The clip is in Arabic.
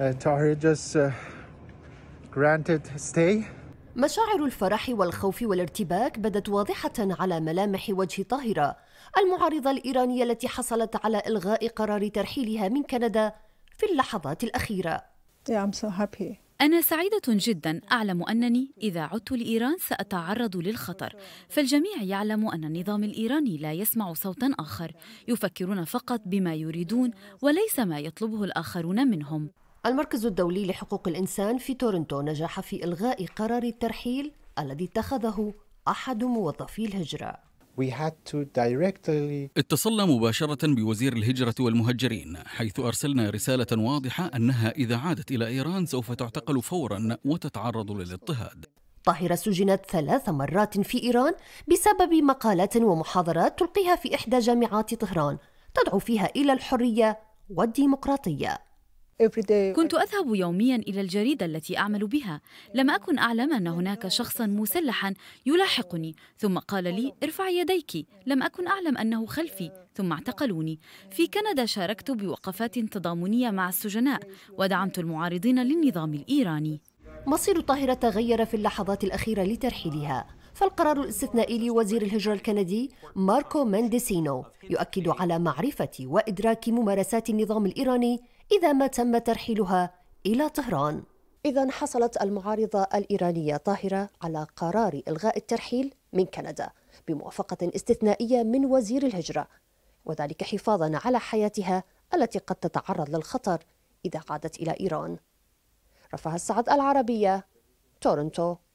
تاهر uh, just uh, granted stay. مشاعر الفرح والخوف والارتباك بدت واضحة على ملامح وجه طاهرة المعارضة الإيرانية التي حصلت على إلغاء قرار ترحيلها من كندا في اللحظات الأخيرة. Yeah, I'm so happy. أنا سعيدة جدا أعلم أنني إذا عدت لإيران سأتعرض للخطر فالجميع يعلم أن النظام الإيراني لا يسمع صوتا آخر يفكرون فقط بما يريدون وليس ما يطلبه الآخرون منهم المركز الدولي لحقوق الإنسان في تورنتو نجح في إلغاء قرار الترحيل الذي اتخذه أحد موظفي الهجرة اتصلنا مباشرة بوزير الهجرة والمهجرين حيث أرسلنا رسالة واضحة أنها إذا عادت إلى إيران سوف تعتقل فورا وتتعرض للاضطهاد طاهرة سجنت ثلاث مرات في إيران بسبب مقالات ومحاضرات تلقيها في إحدى جامعات طهران تدعو فيها إلى الحرية والديمقراطية كنت أذهب يوميا إلى الجريدة التي أعمل بها لم أكن أعلم أن هناك شخصا مسلحا يلاحقني ثم قال لي ارفع يديك لم أكن أعلم أنه خلفي ثم اعتقلوني في كندا شاركت بوقفات تضامنية مع السجناء ودعمت المعارضين للنظام الإيراني مصير طاهرة تغير في اللحظات الأخيرة لترحيلها فالقرار الاستثنائي لوزير الهجرة الكندي ماركو مانديسينو يؤكد على معرفة وإدراك ممارسات النظام الإيراني إذا ما تم ترحيلها إلى طهران إذا حصلت المعارضة الإيرانية طاهرة على قرار إلغاء الترحيل من كندا بموافقة استثنائية من وزير الهجرة وذلك حفاظا على حياتها التي قد تتعرض للخطر إذا عادت إلى إيران رفع السعد العربية تورنتو